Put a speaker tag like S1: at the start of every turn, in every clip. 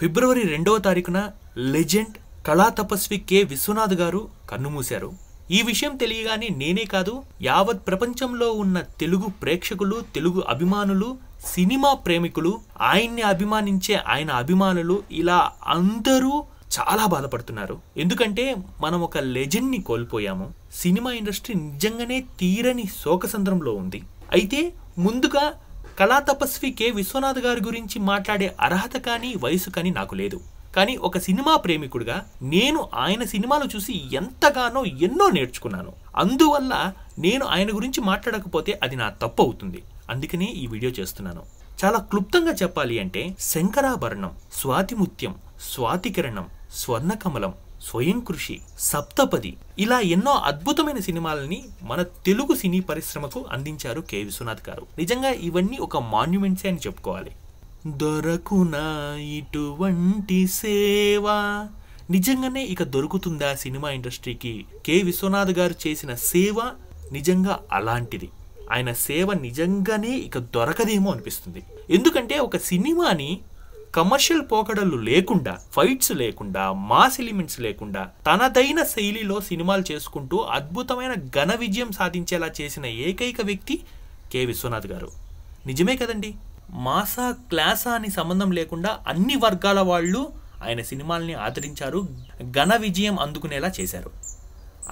S1: ఫిబ్రవరి రెండవ తారీఖున లెజెండ్ కళా తపస్వి కె విశ్వనాథ్ గారు కన్నుమూశారు ఈ విషయం తెలియగానే నేనే కాదు యావత్ ప్రపంచంలో ఉన్న తెలుగు ప్రేక్షకులు తెలుగు అభిమానులు సినిమా ప్రేమికులు ఆయన్ని అభిమానించే ఆయన అభిమానులు ఇలా అందరూ చాలా బాధపడుతున్నారు ఎందుకంటే మనం ఒక లెజెండ్ని కోల్పోయాము సినిమా ఇండస్ట్రీ నిజంగానే తీరని సంద్రంలో ఉంది అయితే ముందుగా కళా తపస్వి కె విశ్వనాథ్ గారి గురించి మాట్లాడే అర్హత కానీ వయసు కానీ నాకు లేదు కానీ ఒక సినిమా ప్రేమికుడిగా నేను ఆయన సినిమాలు చూసి ఎంతగానో ఎన్నో నేర్చుకున్నాను అందువల్ల నేను ఆయన గురించి మాట్లాడకపోతే అది నా తప్పు అవుతుంది అందుకనే ఈ వీడియో చేస్తున్నాను చాలా క్లుప్తంగా చెప్పాలి అంటే శంకరాభరణం స్వాతిముత్యం స్వాతికిరణం స్వర్ణకమలం స్వయం కృషి సప్తపది ఇలా ఎన్నో అద్భుతమైన సినిమాలని మన తెలుగు సినీ పరిశ్రమకు అందించారు కె విశ్వనాథ్ గారు నిజంగా ఇవన్నీ ఒక మాన్యుమెంట్సే అని చెప్పుకోవాలి దొరకునా ఇటువంటి సేవా నిజంగానే ఇక దొరుకుతుందా సినిమా ఇండస్ట్రీకి కె విశ్వనాథ్ గారు చేసిన సేవ నిజంగా అలాంటిది ఆయన సేవ నిజంగానే ఇక దొరకదేమో అనిపిస్తుంది ఎందుకంటే ఒక సినిమాని కమర్షియల్ పోకడలు లేకుండా ఫైట్స్ లేకుండా మాస్ ఎలిమెంట్స్ లేకుండా తనదైన శైలిలో సినిమాలు చేసుకుంటూ అద్భుతమైన ఘన విజయం సాధించేలా చేసిన ఏకైక వ్యక్తి కె విశ్వనాథ్ గారు నిజమే కదండి మాసా క్లాసా అని సంబంధం లేకుండా అన్ని వర్గాల వాళ్ళు ఆయన సినిమాల్ని ఆదరించారు ఘన విజయం అందుకునేలా చేశారు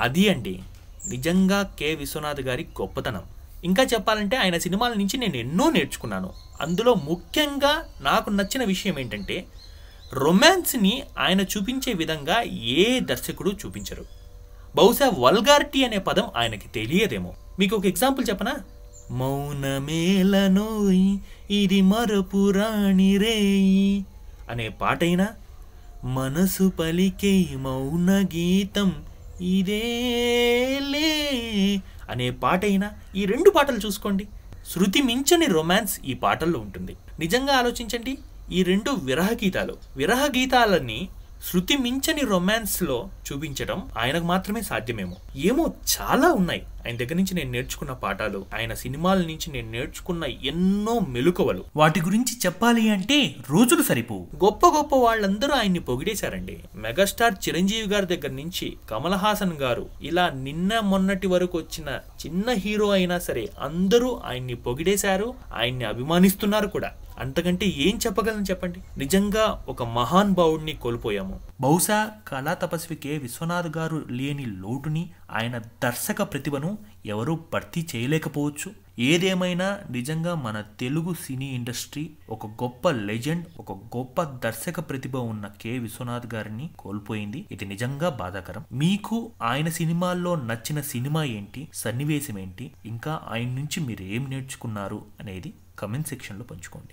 S1: అది అండి నిజంగా కె విశ్వనాథ్ గారి గొప్పతనం ఇంకా చెప్పాలంటే ఆయన సినిమాల నుంచి నేను ఎన్నో నేర్చుకున్నాను అందులో ముఖ్యంగా నాకు నచ్చిన విషయం ఏంటంటే రొమాన్స్ని ఆయన చూపించే విధంగా ఏ దర్శకుడు చూపించరు బహుశా వల్గారిటీ అనే పదం ఆయనకి తెలియదేమో మీకు ఒక ఎగ్జాంపుల్ చెప్పనా మౌనమేలనోయ్ ఇది మరపురాణి రే అనే పాటైనా మనసు పలికే మౌన గీతం ఇదేలే అనే పాట అయినా ఈ రెండు పాటలు చూసుకోండి శృతి మించని రొమాన్స్ ఈ పాటల్లో ఉంటుంది నిజంగా ఆలోచించండి ఈ రెండు విరహ గీతాలు విరహ గీతాలన్నీ శృతి మించని రొమాన్స్లో చూపించడం ఆయనకు మాత్రమే సాధ్యమేమో ఏమో చాలా ఉన్నాయి ఆయన దగ్గర నుంచి నేను నేర్చుకున్న పాఠాలు ఆయన సినిమాల నుంచి నేను నేర్చుకున్న ఎన్నో మెలుకవలు వాటి గురించి చెప్పాలి అంటే రోజులు సరిపో గొప్ప గొప్ప వాళ్ళందరూ ఆయన్ని పొగిడేశారండి మెగాస్టార్ చిరంజీవి గారి దగ్గర నుంచి కమల్ హాసన్ గారు ఇలా నిన్న మొన్నటి వరకు వచ్చిన చిన్న హీరో అయినా సరే అందరూ ఆయన్ని పొగిడేశారు ఆయన్ని అభిమానిస్తున్నారు కూడా అంతకంటే ఏం చెప్పగలను చెప్పండి నిజంగా ఒక మహాన్ భావుడిని కోల్పోయాము బహుశా కళా తపస్వి కె విశ్వనాథ్ గారు లేని లోటుని ఆయన దర్శక ప్రతిభను ఎవరూ భర్తీ చేయలేకపోవచ్చు ఏదేమైనా నిజంగా మన తెలుగు సినీ ఇండస్ట్రీ ఒక గొప్ప లెజెండ్ ఒక గొప్ప దర్శక ప్రతిభ ఉన్న కె విశ్వనాథ్ గారిని కోల్పోయింది ఇది నిజంగా బాధాకరం మీకు ఆయన సినిమాల్లో నచ్చిన సినిమా ఏంటి సన్నివేశం ఏంటి ఇంకా ఆయన నుంచి మీరు ఏం నేర్చుకున్నారు అనేది కమెంట్ సెక్షన్లో పంచుకోండి